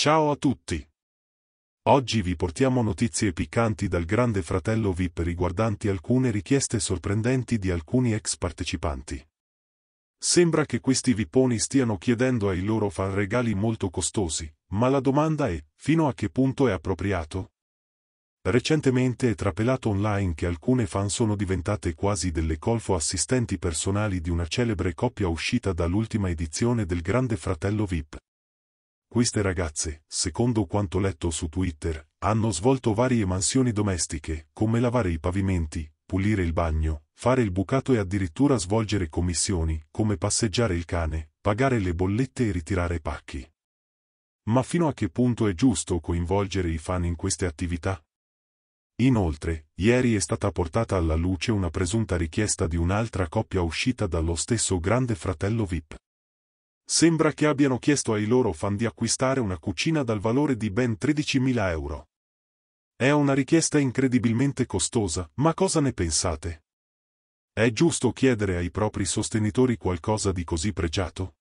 Ciao a tutti! Oggi vi portiamo notizie piccanti dal Grande Fratello VIP riguardanti alcune richieste sorprendenti di alcuni ex partecipanti. Sembra che questi vipponi stiano chiedendo ai loro fan regali molto costosi, ma la domanda è, fino a che punto è appropriato? Recentemente è trapelato online che alcune fan sono diventate quasi delle colfo assistenti personali di una celebre coppia uscita dall'ultima edizione del Grande Fratello VIP. Queste ragazze, secondo quanto letto su Twitter, hanno svolto varie mansioni domestiche, come lavare i pavimenti, pulire il bagno, fare il bucato e addirittura svolgere commissioni, come passeggiare il cane, pagare le bollette e ritirare pacchi. Ma fino a che punto è giusto coinvolgere i fan in queste attività? Inoltre, ieri è stata portata alla luce una presunta richiesta di un'altra coppia uscita dallo stesso grande fratello VIP. Sembra che abbiano chiesto ai loro fan di acquistare una cucina dal valore di ben 13.000 euro. È una richiesta incredibilmente costosa, ma cosa ne pensate? È giusto chiedere ai propri sostenitori qualcosa di così pregiato?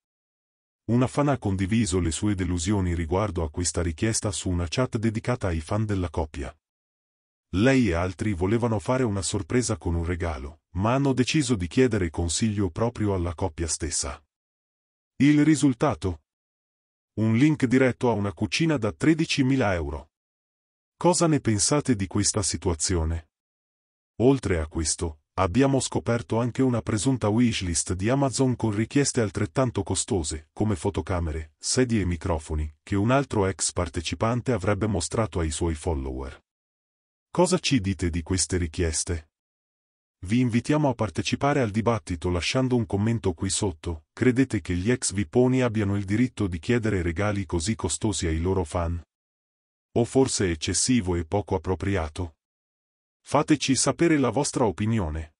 Una fan ha condiviso le sue delusioni riguardo a questa richiesta su una chat dedicata ai fan della coppia. Lei e altri volevano fare una sorpresa con un regalo, ma hanno deciso di chiedere consiglio proprio alla coppia stessa. Il risultato? Un link diretto a una cucina da 13.000 euro. Cosa ne pensate di questa situazione? Oltre a questo, abbiamo scoperto anche una presunta wishlist di Amazon con richieste altrettanto costose, come fotocamere, sedie e microfoni, che un altro ex partecipante avrebbe mostrato ai suoi follower. Cosa ci dite di queste richieste? Vi invitiamo a partecipare al dibattito lasciando un commento qui sotto. Credete che gli ex viponi abbiano il diritto di chiedere regali così costosi ai loro fan? O forse è eccessivo e poco appropriato? Fateci sapere la vostra opinione.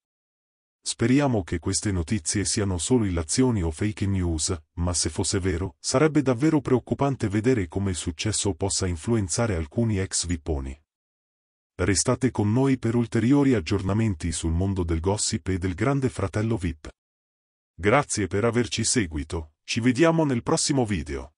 Speriamo che queste notizie siano solo illazioni o fake news, ma se fosse vero, sarebbe davvero preoccupante vedere come il successo possa influenzare alcuni ex vipponi. Restate con noi per ulteriori aggiornamenti sul mondo del gossip e del grande fratello VIP. Grazie per averci seguito, ci vediamo nel prossimo video.